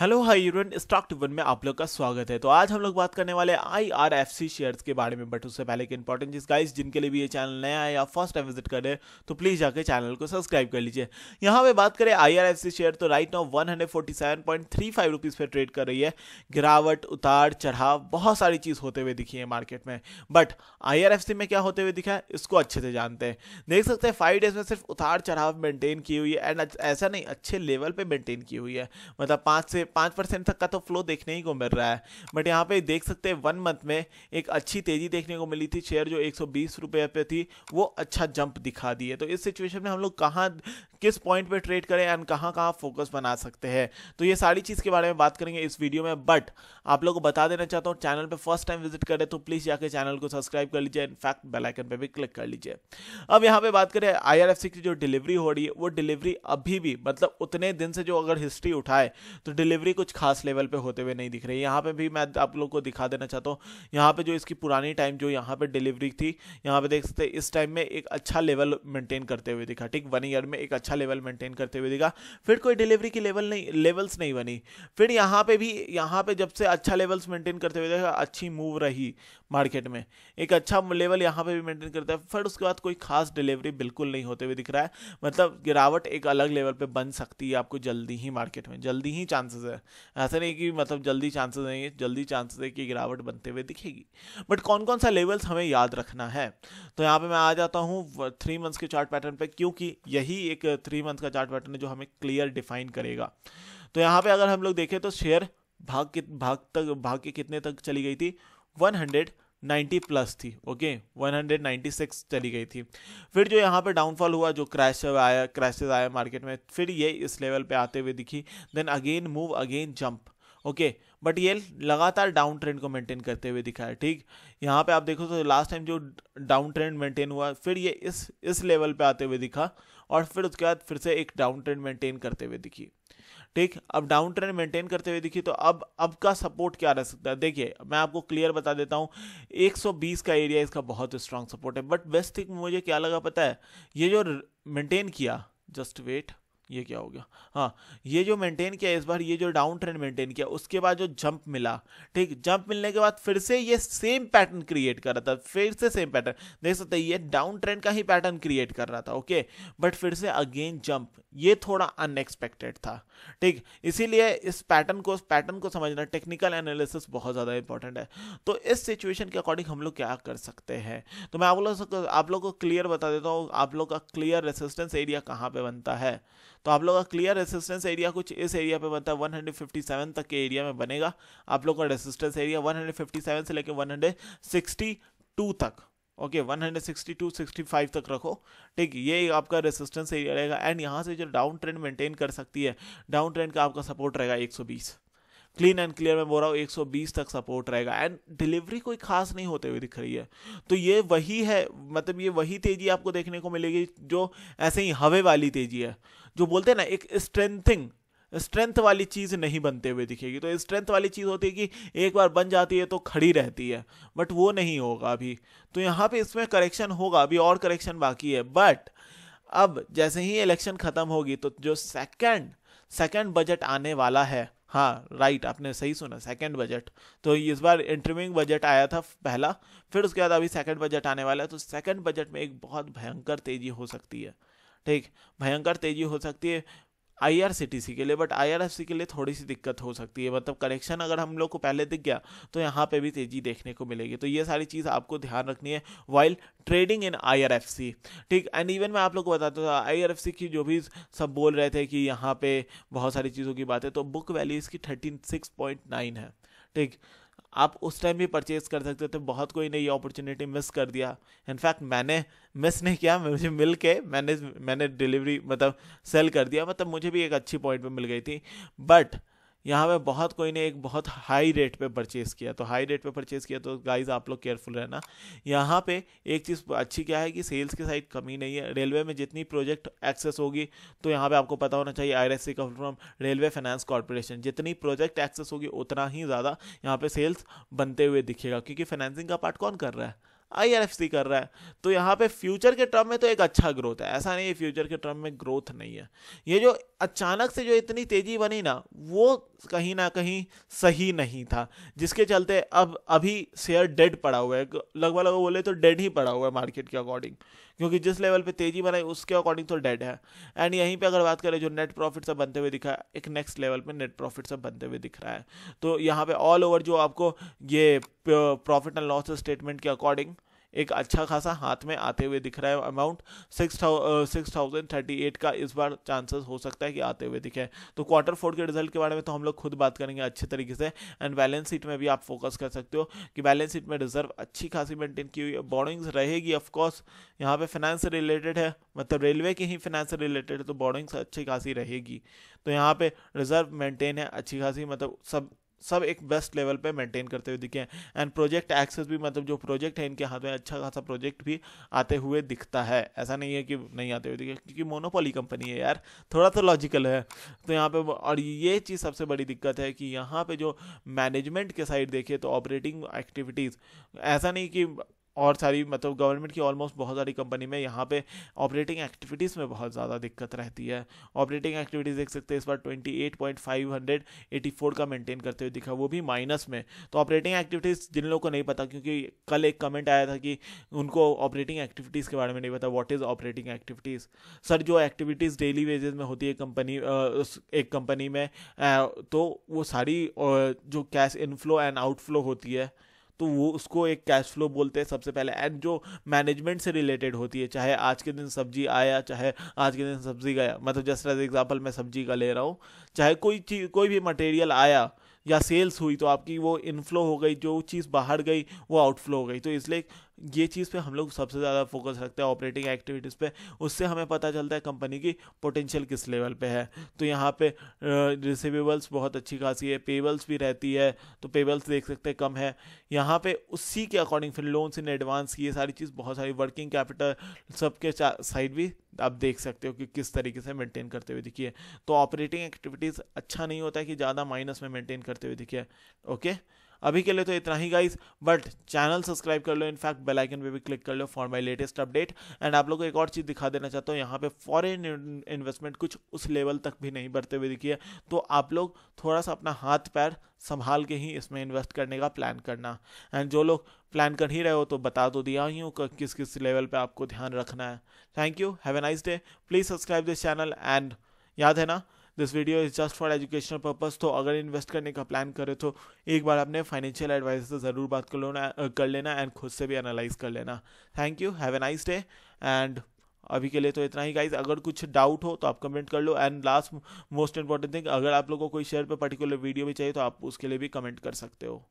hello hi you're on stock twin में आप लोग का स्वागत है तो आज हम लोग बात करने वाले I R F C shares के बारे में बट उससे पहले के इंपॉर्टेंट चीज गाइस जिनके लिए भी ये चैनल नया है या फर्स्ट टाइम विजिट करें तो प्लीज जाकर चैनल को सब्सक्राइब कर लीजिए यहाँ पे बात करें I R F C share तो right now one hundred forty seven point three five rupees पर ट्रेड कर रही है गिरावट उतार चढ़ाव बहुत सारी चीज होते हुए दिखी है मार्केट में but I R F C में क्या होते हुए दिखा है इसको अच्छे से जानते हैं देख सकते हैं फाइव डेज में सिर्फ उतार चढ़ाव मेंटेन की हुई है एंड ऐसा नहीं अच्छे लेवल पर मेंटेन की हुई है मतलब पाँच से पाँच परसेंट तक का तो फ्लो देखने ही को मिल रहा है बट यहाँ पे देख सकते हैं वन मंथ में एक अच्छी तेज़ी देखने को मिली थी शेयर जो एक सौ पे थी वो अच्छा जंप दिखा दी है तो इस सिचुएशन में हम लोग कहाँ किस पॉइंट पे ट्रेड करें एंड कहाँ कहाँ फोकस बना सकते हैं तो ये सारी चीज़ के बारे में बात करेंगे इस वीडियो में बट आप लोग को बता देना चाहता हूँ चैनल पर फर्स्ट टाइम विजिट करें तो प्लीज़ जाकर चैनल को सब्सक्राइब कर लीजिए इनफैक्ट बेलाइकन पर भी क्लिक कर लीजिए अब यहाँ पे बात करें आई की जो डिलीवरी हो रही है वो डिलीवरी अभी भी मतलब उतने दिन से जो अगर हिस्ट्री उठाए तो डिलीवरी डिलीवरी कुछ खास लेवल पे होते हुए नहीं दिख रही यहाँ पे भी मैं आप लोग को दिखा देना चाहता हूँ यहाँ पे जो इसकी पुरानी टाइम जो यहाँ पे डिलीवरी थी यहाँ पे देख सकते इस टाइम में एक अच्छा लेवल मेंटेन करते हुए दिखा ठीक वन ईयर में एक अच्छा लेवल मेंटेन करते हुए दिखा फिर कोई डिलीवरी की लेवल नहीं लेवल्स नहीं बनी फिर यहाँ पे भी यहाँ पे जब से अच्छा लेवल्स मेंटेन करते हुए देखा अच्छी मूव रही मार्केट में एक अच्छा लेवल यहाँ पे भी मेंटेन करता है फिर उसके बाद कोई खास डिलीवरी बिल्कुल नहीं होते हुए दिख रहा है मतलब गिरावट एक अलग लेवल पे बन सकती है आपको जल्दी ही मार्केट में जल्दी ही चांसेस चांसेस है ऐसा नहीं कि मतलब जल्दी चांसेस नहीं है जल्दी चांसेस है कि गिरावट बनते हुए दिखेगी बट कौन कौन सा लेवल्स हमें याद रखना है तो यहाँ पे मैं आ जाता हूँ थ्री मंथ्स के चार्ट पैटर्न पे क्योंकि यही एक थ्री मंथ्स का चार्ट पैटर्न है जो हमें क्लियर डिफाइन करेगा तो यहाँ पर अगर हम लोग देखें तो शेयर भाग के भाग तक भाग के कितने तक चली गई थी वन हंड्रेड 90 प्लस थी ओके 196 चली गई थी फिर जो यहाँ पे डाउनफॉल हुआ जो क्रैश आया क्रैशेज आया मार्केट में फिर ये इस लेवल पे आते हुए दिखी then again move again jump okay but ये लगातार डाउन ट्रेंड को मेंटेन करते हुए दिखा है ठीक यहाँ पे आप देखो तो लास्ट टाइम जो डाउन ट्रेंड मेंटेन हुआ फिर ये इस इस लेवल पे आते हुए दिखा और फिर उसके बाद फिर से एक डाउन ट्रेंड मेंटेन करते हुए दिखी ठीक अब डाउन ट्रेंड मेंटेन करते हुए देखिए तो अब अब का सपोर्ट क्या रह सकता है देखिए मैं आपको क्लियर बता देता हूँ 120 का एरिया इसका बहुत स्ट्रांग सपोर्ट है बट बेस्ट थिंग मुझे क्या लगा पता है ये जो मेंटेन किया जस्ट वेट ये क्या हो गया हाँ ये जो मेंटेन किया इस बार ये जो डाउन ट्रेंड मेंटेन किया उसके बाद जो जंप मिला ठीक जंप मिलने के बाद फिर से ये सेम पैटर्न क्रिएट कर रहा था फिर से सेम पैटर्न देख सकते हैं ये डाउन ट्रेंड का ही पैटर्न क्रिएट कर रहा था ओके बट फिर से अगेन जंप ये थोड़ा अनएक्सपेक्टेड था ठीक इसीलिए इस पैटर्न को पैटर्न को समझना टेक्निकल एनालिसिस बहुत ज़्यादा इंपॉर्टेंट है तो इस सिचुएशन के अकॉर्डिंग हम लोग क्या कर सकते हैं तो मैं आप लोग आप लोग को क्लियर बता देता हूँ आप लोग का क्लियर रेसिस्टेंस एरिया कहाँ पे बनता है तो आप लोग का क्लियर रेसिस्टेंस एरिया कुछ इस एरिया पे बनता है 157 तक के एरिया में बनेगा आप लोग का रेसिस्टेंस एरिया 157 से लेकर 162 तक ओके okay, 162 65 तक रखो ठीक ये आपका रेसिस्टेंस एरिया रहेगा एंड यहाँ से जो डाउन ट्रेंड मेंटेन कर सकती है डाउन ट्रेंड का आपका सपोर्ट रहेगा एक क्लीन एंड क्लियर मैं बोल रहा हूँ 120 तक सपोर्ट रहेगा एंड डिलीवरी कोई खास नहीं होते हुए दिख रही है तो ये वही है मतलब ये वही तेजी आपको देखने को मिलेगी जो ऐसे ही हवे वाली तेजी है जो बोलते हैं ना एक स्ट्रेंथिंग स्ट्रेंथ वाली चीज़ नहीं बनते हुए दिखेगी तो स्ट्रेंथ वाली चीज़ होती है कि एक बार बन जाती है तो खड़ी रहती है बट वो नहीं होगा अभी तो यहाँ पे इसमें करेक्शन होगा अभी और करेक्शन बाकी है बट अब जैसे ही इलेक्शन ख़त्म होगी तो जो सेकंड सेकंड बजट आने वाला है हाँ राइट आपने सही सुना सेकंड बजट तो इस बार इंटरव्यूइंग बजट आया था पहला फिर उसके बाद अभी सेकंड बजट आने वाला है तो सेकंड बजट में एक बहुत भयंकर तेज़ी हो सकती है ठीक भयंकर तेजी हो सकती है आई के लिए बट आई के लिए थोड़ी सी दिक्कत हो सकती है मतलब करेक्शन अगर हम लोग को पहले दिख गया तो यहाँ पे भी तेजी देखने को मिलेगी तो ये सारी चीज़ आपको ध्यान रखनी है वाइल ट्रेडिंग इन आई ठीक एंड इवन मैं आप लोग को बताता था आई की जो भी सब बोल रहे थे कि यहाँ पे बहुत सारी चीज़ों की बात है तो बुक वैल्यू इसकी थर्टी सिक्स पॉइंट नाइन है ठीक आप उस टाइम भी परचेज कर सकते थे बहुत कोई ने ये अपॉर्चुनिटी मिस कर दिया इनफैक्ट मैंने मिस नहीं किया मुझे मिल के मैंने मैंने डिलीवरी मतलब सेल कर दिया मतलब मुझे भी एक अच्छी पॉइंट पे मिल गई थी बट यहाँ पे बहुत कोई ने एक बहुत हाई रेट पे परचेज़ किया तो हाई रेट पे परचेज़ किया तो गाइज आप लोग केयरफुल रहना यहाँ पे एक चीज़ अच्छी क्या है कि सेल्स की साइड कमी नहीं है रेलवे में जितनी प्रोजेक्ट एक्सेस होगी तो यहाँ पे आपको पता होना चाहिए आई सी का फ्रॉम रेलवे फाइनेंस कॉरपोरेशन जितनी प्रोजेक्ट एक्सेस होगी उतना ही ज़्यादा यहाँ पे सेल्स बनते हुए दिखेगा क्योंकि फाइनेंसिंग का पार्ट कौन कर रहा है आई कर रहा है तो यहाँ पे फ्यूचर के टर्म में तो एक अच्छा ग्रोथ है ऐसा नहीं है फ्यूचर के टर्म में ग्रोथ नहीं है ये जो अचानक से जो इतनी तेजी बनी ना वो कहीं ना कहीं सही नहीं था जिसके चलते अब अभी शेयर डेड पड़ा हुआ है लगभग लगभग बोले तो डेड ही पड़ा हुआ है मार्केट के अकॉर्डिंग क्योंकि जिस लेवल पे तेजी बनाई उसके अकॉर्डिंग तो डेड है एंड यहीं पे अगर बात करें जो नेट प्रॉफिट सब बनते हुए दिखा एक नेक्स्ट लेवल पे नेट प्रॉफिट सब बनते हुए दिख रहा है तो यहाँ पे ऑल ओवर जो आपको ये प्रॉफिट एंड लॉस स्टेटमेंट के अकॉर्डिंग एक अच्छा खासा हाथ में आते हुए दिख रहा है amount six six thousand thirty eight का इस बार चांसेस हो सकता है कि आते हुए दिखे तो क्वार्टर फोर के रिजल्ट के बारे में तो हम लोग खुद बात करेंगे अच्छे तरीके से एंड बैलेंस शीट में भी आप फोकस कर सकते हो कि बैलेंस शीट में रिजर्व अच्छी खासी मेंटेन की हुई है बॉर्डिंग्स रहेगी ऑफकोर्स यहाँ पे फाइनेंस रिलेटेड है मतलब रेलवे के ही फाइनेंस रिलेटेड है तो बॉर्डिंग्स अच्छी खासी रहेगी तो यहाँ पे रिजर्व मेंटेन है अच्छी खासी मतलब सब सब एक बेस्ट लेवल पे मेंटेन करते हुए दिखे एंड प्रोजेक्ट एक्सेस भी मतलब जो प्रोजेक्ट है इनके हाथ में अच्छा खासा प्रोजेक्ट भी आते हुए दिखता है ऐसा नहीं है कि नहीं आते हुए दिखे क्योंकि मोनोपोली कंपनी है यार थोड़ा तो लॉजिकल है तो यहाँ पे और ये चीज़ सबसे बड़ी दिक्कत है कि यहाँ पे जो मैनेजमेंट के साइड देखिए तो ऑपरेटिंग एक्टिविटीज़ ऐसा नहीं कि और सारी मतलब गवर्नमेंट की ऑलमोस्ट बहुत सारी कंपनी में यहाँ पे ऑपरेटिंग एक्टिविटीज़ में बहुत ज़्यादा दिक्कत रहती है ऑपरेटिंग एक्टिविटीज़ देख सकते हैं इस बार twenty eight point five hundred eighty four का मेंटेन करते हुए दिखा वो भी माइनस में तो ऑपरेटिंग एक्टिविटीज़ जिन लोगों को नहीं पता क्योंकि कल एक कमेंट आया था कि उनको ऑपरेटिंग एक्टिविटीज़ के बारे में नहीं पता what is operating activities sir जो एक्टिविटीज़ डेली वेजेज में होती है कंपनी उस एक कंपनी में तो वो सारी जो कैश इनफ्लो एंड आउटफ्लो होती है तो वो उसको एक कैश फ्लो बोलते हैं सबसे पहले एंड जो मैनेजमेंट से रिलेटेड होती है चाहे आज के दिन सब्जी आया चाहे आज के दिन सब्जी गया मतलब जस्ट एज एग्जाम्पल मैं सब्जी का ले रहा हूँ चाहे कोई चीज कोई भी मटेरियल आया या सेल्स हुई तो आपकी वो इनफ्लो हो गई जो चीज़ बाहर गई वो आउटफ्लो हो गई तो इसलिए ये चीज़ पे हम लोग सबसे ज़्यादा फोकस रखते हैं ऑपरेटिंग एक्टिविटीज़ पे उससे हमें पता चलता है कंपनी की पोटेंशियल किस लेवल पे है तो यहाँ पे रिसिवेबल्स बहुत अच्छी खासी है पेबल्स भी रहती है तो पेबल्स देख सकते हैं कम है यहाँ पे उसी के अकॉर्डिंग फिर लोन्स इन एडवांस ये सारी चीज़ बहुत सारी वर्किंग कैपिटल सबके साइड भी आप देख सकते हो कि किस तरीके से मेंटेन करते हुए दिखिए तो ऑपरेटिंग एक्टिविटीज़ अच्छा नहीं होता है कि ज़्यादा माइनस में मेंटेन करते हुए दिखिए ओके अभी के लिए तो इतना ही गाइज बट चैनल सब्सक्राइब कर लो इनफैक्ट बेलाइकन आइकन पे भी क्लिक कर लो for my latest update and आप लोग को एक और चीज़ दिखा देना चाहता हूँ यहाँ पे फॉरेन इन्वेस्टमेंट कुछ उस लेवल तक भी नहीं बढ़ते हुए दिखी है तो आप लोग थोड़ा सा अपना हाथ पैर संभाल के ही इसमें इन्वेस्ट करने का प्लान करना एंड जो लोग प्लान कर ही रहे हो तो बता तो दिया ही हूँ किस किस लेवल पे आपको ध्यान रखना है thank you have a nice day please subscribe this channel and याद है ना this video is just for educational purpose तो अगर इन्वेस्ट करने का प्लान करे तो एक बार अपने फाइनेंशियल एडवाइजर से ज़रूर बात कर लेना कर लेना एंड खुद से भी एनालाइज कर लेना thank you have a nice day and अभी के लिए तो इतना ही गाइज अगर कुछ डाउट हो तो आप कमेंट कर लो and last most important thing अगर आप लोगों को कोई शेयर पर पर्टिकुलर वीडियो भी चाहिए तो आप उसके लिए भी कमेंट कर सकते हो